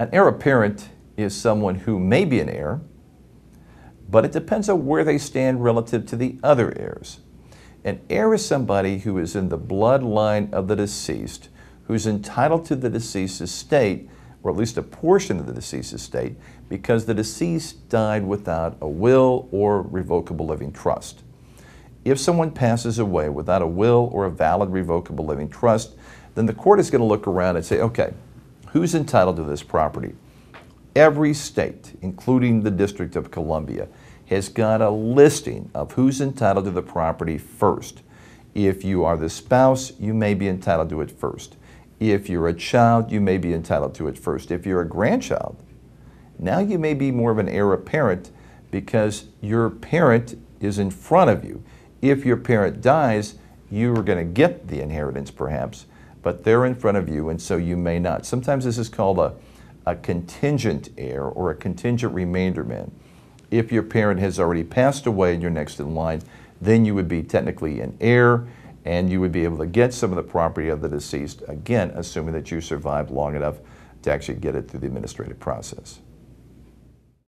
An heir apparent is someone who may be an heir, but it depends on where they stand relative to the other heirs. An heir is somebody who is in the bloodline of the deceased, who's entitled to the deceased's estate, or at least a portion of the deceased's estate, because the deceased died without a will or revocable living trust. If someone passes away without a will or a valid revocable living trust, then the court is going to look around and say, okay, Who's entitled to this property? Every state, including the District of Columbia, has got a listing of who's entitled to the property first. If you are the spouse, you may be entitled to it first. If you're a child, you may be entitled to it first. If you're a grandchild, now you may be more of an heir apparent because your parent is in front of you. If your parent dies, you are going to get the inheritance perhaps, but they're in front of you, and so you may not. Sometimes this is called a, a contingent heir or a contingent remainderman. If your parent has already passed away and you're next in line, then you would be technically an heir and you would be able to get some of the property of the deceased, again, assuming that you survived long enough to actually get it through the administrative process.